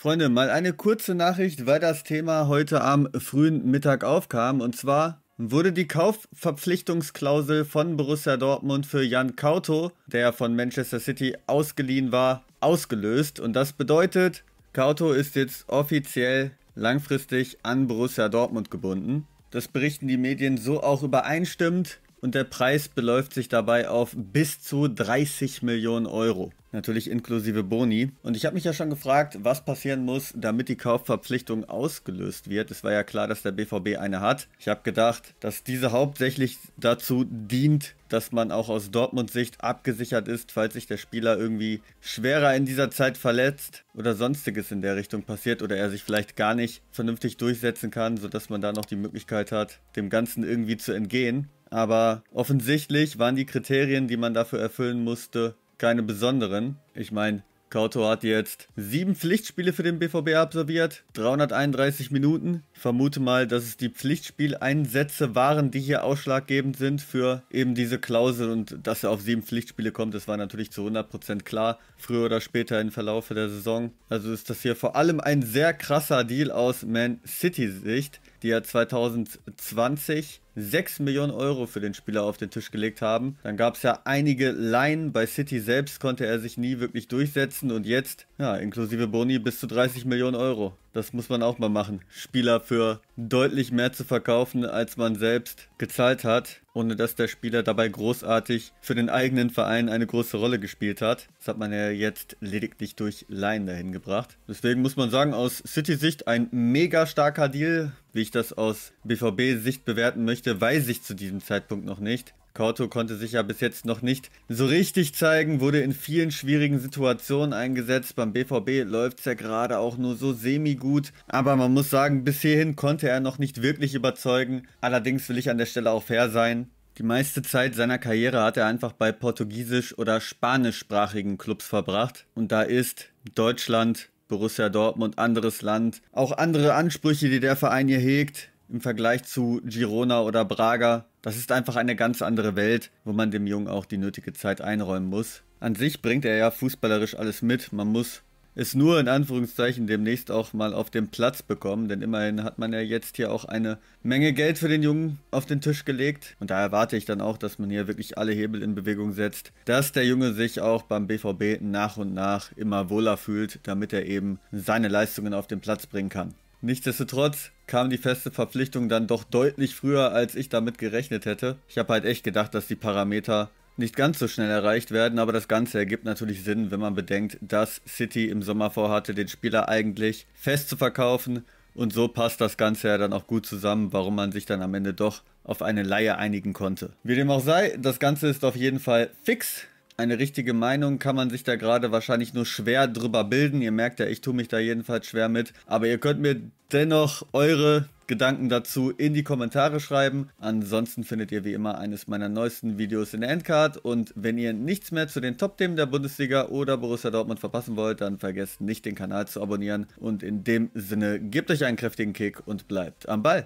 Freunde, mal eine kurze Nachricht, weil das Thema heute am frühen Mittag aufkam. Und zwar wurde die Kaufverpflichtungsklausel von Borussia Dortmund für Jan Kauto, der von Manchester City ausgeliehen war, ausgelöst. Und das bedeutet, Kauto ist jetzt offiziell langfristig an Borussia Dortmund gebunden. Das berichten die Medien so auch übereinstimmend und der Preis beläuft sich dabei auf bis zu 30 Millionen Euro. Natürlich inklusive Boni. Und ich habe mich ja schon gefragt, was passieren muss, damit die Kaufverpflichtung ausgelöst wird. Es war ja klar, dass der BVB eine hat. Ich habe gedacht, dass diese hauptsächlich dazu dient, dass man auch aus Dortmunds sicht abgesichert ist, falls sich der Spieler irgendwie schwerer in dieser Zeit verletzt oder sonstiges in der Richtung passiert oder er sich vielleicht gar nicht vernünftig durchsetzen kann, sodass man da noch die Möglichkeit hat, dem Ganzen irgendwie zu entgehen. Aber offensichtlich waren die Kriterien, die man dafür erfüllen musste, keine besonderen. Ich meine, Kauto hat jetzt sieben Pflichtspiele für den BVB absolviert, 331 Minuten. Ich vermute mal, dass es die Pflichtspieleinsätze waren, die hier ausschlaggebend sind für eben diese Klausel und dass er auf sieben Pflichtspiele kommt, das war natürlich zu 100% klar, früher oder später im Verlauf der Saison. Also ist das hier vor allem ein sehr krasser Deal aus Man City Sicht die ja 2020 6 Millionen Euro für den Spieler auf den Tisch gelegt haben. Dann gab es ja einige Laien. Bei City selbst konnte er sich nie wirklich durchsetzen und jetzt, ja, inklusive Boni bis zu 30 Millionen Euro. Das muss man auch mal machen. Spieler für deutlich mehr zu verkaufen, als man selbst gezahlt hat, ohne dass der Spieler dabei großartig für den eigenen Verein eine große Rolle gespielt hat. Das hat man ja jetzt lediglich durch Laien dahin gebracht. Deswegen muss man sagen, aus City-Sicht ein mega starker Deal wie ich das aus BVB-Sicht bewerten möchte, weiß ich zu diesem Zeitpunkt noch nicht. Korto konnte sich ja bis jetzt noch nicht so richtig zeigen, wurde in vielen schwierigen Situationen eingesetzt. Beim BVB läuft es ja gerade auch nur so semi-gut. Aber man muss sagen, bis hierhin konnte er noch nicht wirklich überzeugen. Allerdings will ich an der Stelle auch fair sein. Die meiste Zeit seiner Karriere hat er einfach bei portugiesisch- oder spanischsprachigen Clubs verbracht. Und da ist Deutschland Borussia Dortmund, anderes Land, auch andere Ansprüche, die der Verein hier hegt im Vergleich zu Girona oder Braga. Das ist einfach eine ganz andere Welt, wo man dem Jungen auch die nötige Zeit einräumen muss. An sich bringt er ja fußballerisch alles mit. Man muss es nur in Anführungszeichen demnächst auch mal auf dem Platz bekommen, denn immerhin hat man ja jetzt hier auch eine Menge Geld für den Jungen auf den Tisch gelegt und da erwarte ich dann auch, dass man hier wirklich alle Hebel in Bewegung setzt, dass der Junge sich auch beim BVB nach und nach immer wohler fühlt, damit er eben seine Leistungen auf den Platz bringen kann. Nichtsdestotrotz kam die feste Verpflichtung dann doch deutlich früher, als ich damit gerechnet hätte. Ich habe halt echt gedacht, dass die Parameter nicht ganz so schnell erreicht werden, aber das Ganze ergibt natürlich Sinn, wenn man bedenkt, dass City im Sommer vorhatte, den Spieler eigentlich fest zu verkaufen und so passt das Ganze ja dann auch gut zusammen, warum man sich dann am Ende doch auf eine Laie einigen konnte. Wie dem auch sei, das Ganze ist auf jeden Fall fix eine richtige Meinung kann man sich da gerade wahrscheinlich nur schwer drüber bilden. Ihr merkt ja, ich tue mich da jedenfalls schwer mit. Aber ihr könnt mir dennoch eure Gedanken dazu in die Kommentare schreiben. Ansonsten findet ihr wie immer eines meiner neuesten Videos in der Endcard. Und wenn ihr nichts mehr zu den Top-Themen der Bundesliga oder Borussia Dortmund verpassen wollt, dann vergesst nicht den Kanal zu abonnieren. Und in dem Sinne, gebt euch einen kräftigen Kick und bleibt am Ball.